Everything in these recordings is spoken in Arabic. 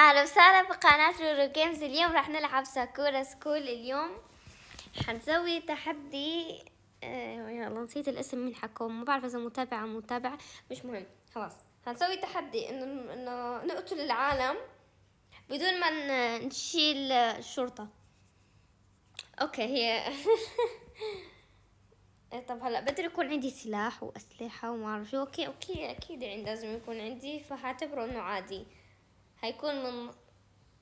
اهلا وسهلا بقناة رورو جيمز اليوم راح نلعب ساكورا سكول اليوم حنسوي تحدي آه يلا نسيت الاسم من حكم ما بعرف اذا متابعة متابعة مش مهم خلاص حنسوي تحدي انه انه نقتل العالم بدون ما نشيل الشرطة اوكي هي إيه، طب هلا بدري يكون عندي سلاح واسلحه وما اعرف شو اوكي اوكي اكيد عندي لازم يكون عندي فهعتبره انه عادي هيكون من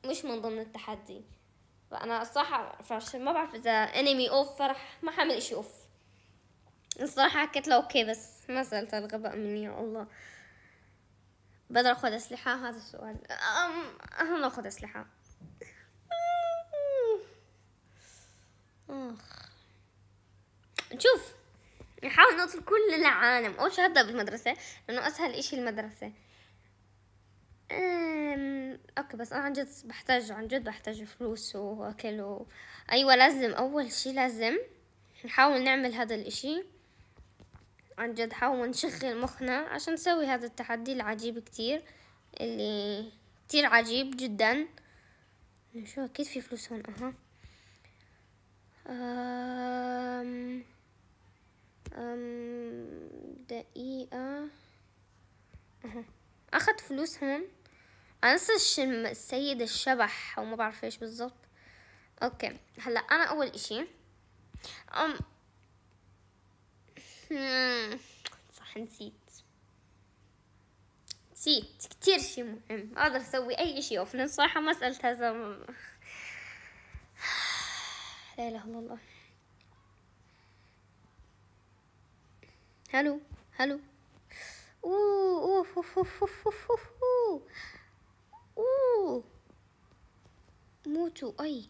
مش من ضمن التحدي فانا الصراحه فعشان ما بعرف اذا انمي اوف فرح ما حعمل اشي اوف الصراحه حكيت له اوكي بس ما سالت الغباء مني يا الله بدر اخذ اسلحه هذا السؤال أم اهم اخذ اسلحه اخ نشوف نحاول نوصل كل العالم اول شيء هبدا بالمدرسه لانه اسهل اشي المدرسه اوكي بس انا عن جد بحتاج عن جد بحتاج فلوس واكل و... ايوه لازم اول شي لازم نحاول نعمل هذا الاشي عن جد حاول نشغل مخنا عشان نسوي هذا التحدي العجيب كتير اللي كتير عجيب جدا شو اكيد في فلوس هون اها أم... أم... دقيقة أها اخذ فلوسهم انا لسه السيد الشبح او ما بعرف ايش بالظبط اوكي هلا انا اول اشي أم... صح نسيت نسيت كتير شي مهم اقدر اسوي اي شي اوفلاين صراحة ما سألت هذا لا اله الا الله هلو هلو اوه اوه اوه اوه اوه اوه اوه موتوا اي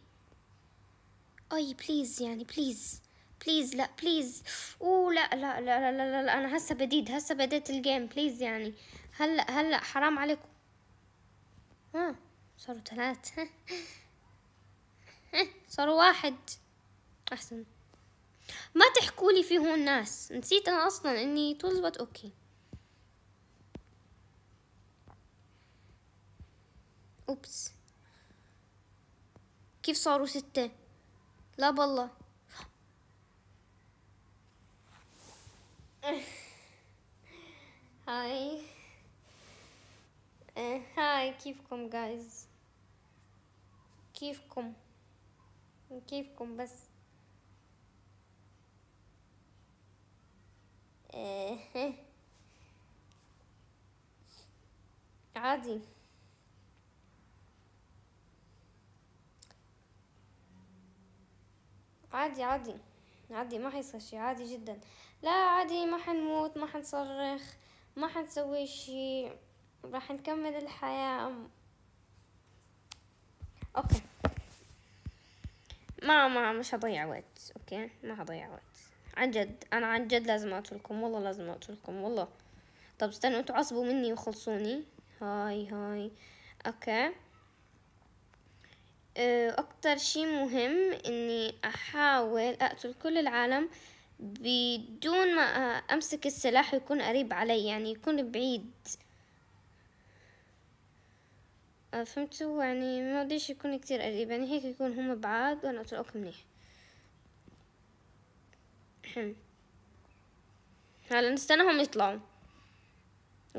اي بليز يعني بليز بليز لا بليز اوه لا لا لا لا لا, لا. لا انا هسه بديد هسه بديت الجيم بليز يعني هلا هلا حرام عليكم ها آه، صاروا ثلاث صاروا واحد احسن ما تحكولي فيه هون ناس نسيت انا اصلا اني تولز بات اوكي أوبس كيف صاروا ستة لا بالله هاي هاي كيفكم جايز كيفكم كيفكم بس عادي عادي عادي عادي ما حيصير شي عادي جدا لا عادي ما حنموت ما حنصرخ ما حنسوي شي راح نكمل الحياة اوكي ما ما مش هضيع وقت اوكي ما هضيع وقت عن جد انا عن جد لازم اقتلكم والله لازم اقتلكم والله طب استنوا انتوا عصبوا مني وخلصوني هاي هاي اوكي أه، أكتر شي مهم إني أحاول أقتل كل العالم بدون ما أمسك السلاح ويكون قريب علي يعني يكون بعيد آه، فهمتوا يعني ما بديش يكون كتير قريب يعني هيك يكون هم بعاد وأنا أوكي منيح هلا نستناهم يطلعوا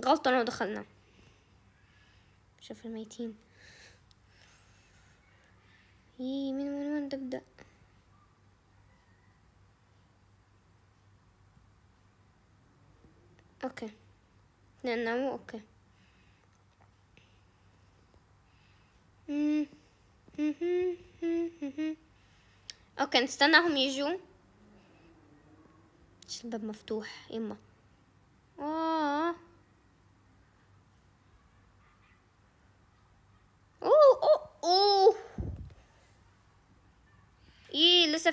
غلطة لو دخلنا شوف الميتين ايه من وين وين تبدأ اوكي نعم, نعم، اوكي اوكي نستناهم يجوا الباب مفتوح يما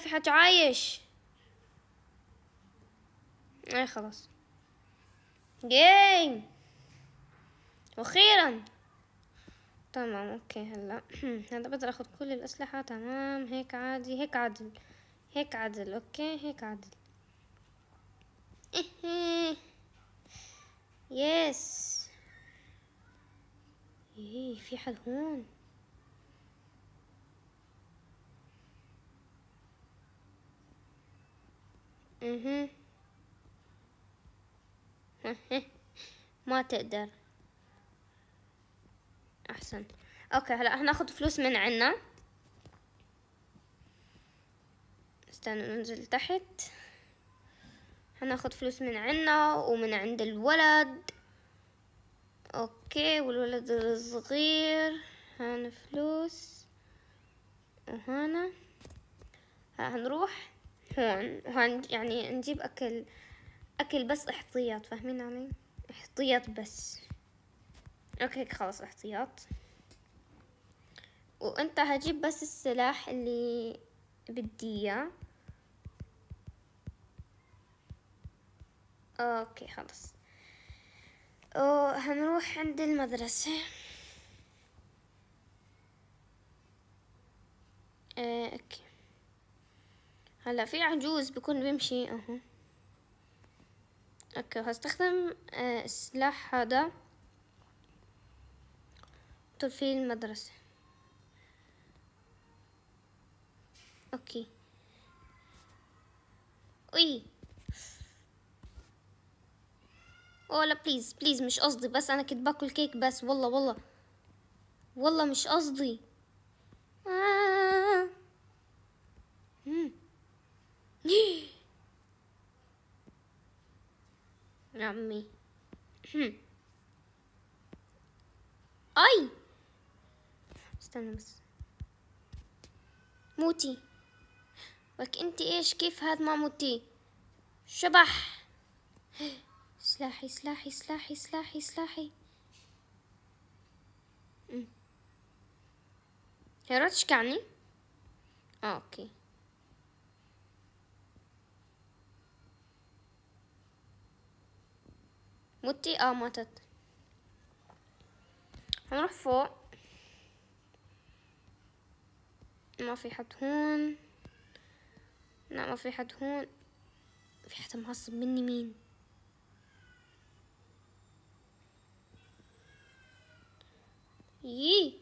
في حد عايش اي خلاص جاي واخيرا تمام اوكي هلا هذا بقدر اخذ كل الاسلحة تمام هيك عادي هيك عدل هيك عدل اوكي هيك عدل إيه. يس ايه في حد هون اها ما تقدر احسن اوكي هلا هناخد فلوس من عنا استنى ننزل تحت هناخد فلوس من عنا ومن عند الولد اوكي والولد الصغير هان فلوس وهنا هنروح هون هون يعني نجيب أكل أكل بس احتياط فاهمين علي احتياط بس اوكي خلص احتياط وانت هجيب بس السلاح اللي بدي اياه اوكي خلص هنروح عند المدرسة آه، اوكي هلا في عجوز بكون بمشي اهو اوكي هستخدم آه، السلاح هذا طول في المدرسة اوكي اوي او لا بليز بليز مش قصدي بس انا كنت باكل كيك بس والله والله والله مش قصدي آه عمي اي hmm. استنى بس موتي لك انت ايش كيف هذا ما موتي شبح سلاحي سلاحي سلاحي سلاحي سلاحي هي راتش آه، اوكي متي اه ماتت هنروح فوق ما في حد هون لا ما في حد هون في حد معصب مني مين يي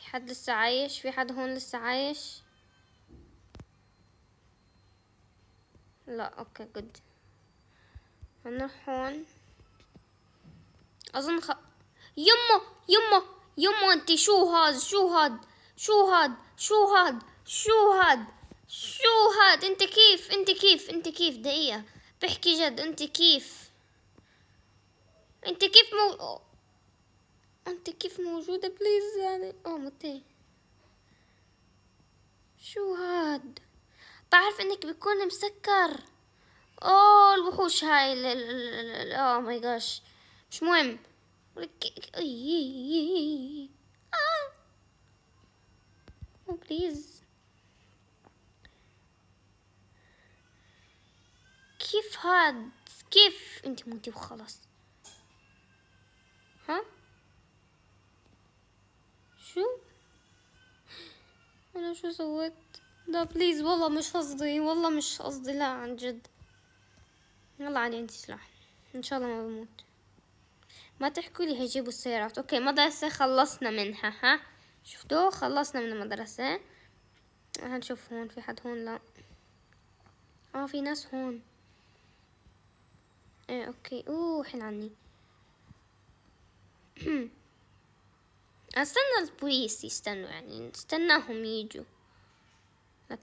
في حد لسه عايش في حد هون لسه عايش لا اوكي جد هنروح هون اظن خ... يما يما يما انت شو هاد شو هاد شو هاد شو هاد شو هاد شو هاد انت كيف انت كيف انت كيف دقيقة بحكي جد انت كيف انت كيف مو انت كيف موجودة بليز يعني اه متي شو هاد بعرف انك بيكون مسكر اوه الوحوش هاي اوه ماي جاش مش مهم بليز آه. oh, كيف هاد كيف انت موتي وخلاص ها شو انا شو سويت لا بليز والله مش قصدي والله مش قصدي لا عن جد يلا علي انت سلاح ان شاء الله ما بموت ما تحكوا لي هجيبوا السيارات اوكي مدرسة خلصنا منها ها شفتوا خلصنا من المدرسة هنشوف هون في حد هون لا اه في ناس هون ايه اوكي اوه حل عني استنى البوليس يستنوا يعني استناهم يجوا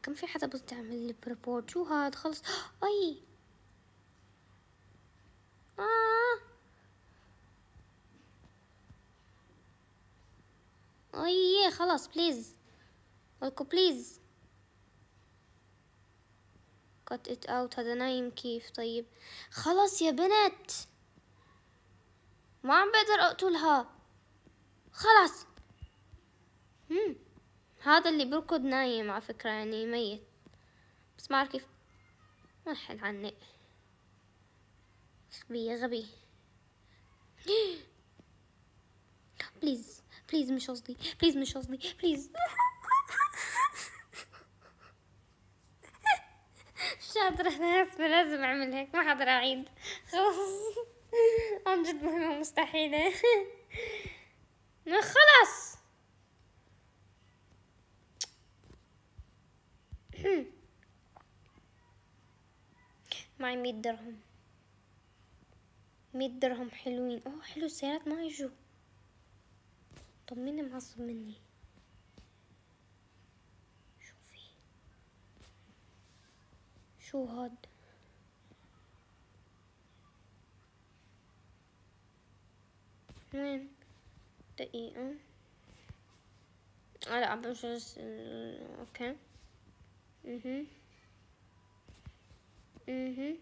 كم في حدا بس تعمل بريبورت شو هاد خلص اي اي آه. اي خلاص بليز ولكو بليز كت ات اوت هذا نايم كيف طيب خلاص يا بنت ما عم بقدر اقتلها خلاص هذا اللي بركض نايم على فكرة يعني ميت بس ما كيف ما حد عني غبية غبي بليز بليز مش قصدي بليز مش قصدي بليز مش قادرة أنا آسفة لازم أعمل هيك ما حقدر أعيد خلاص عن جد مهمة مستحيلة خلاص معي مية درهم مية درهم حلوين اوه حلو السيارات معي يجوا طمني مين معصب مني شوفي شو هاد وين دقيقة لا عم بمشي اوكي اها اها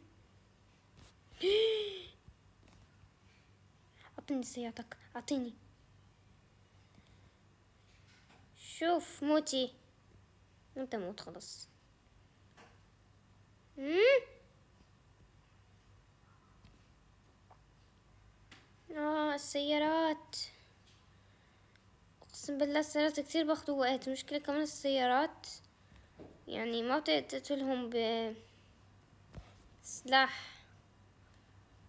اعطيني سيارتك اعطيني شوف موتي انت موت خلاص اه السيارات اقسم بالله السيارات كتير باخد وقت المشكلة كمان السيارات يعني ما تقتلهم بسلاح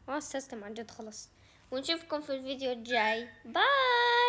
ما استسلم عن جد خلص ونشوفكم في الفيديو الجاي باي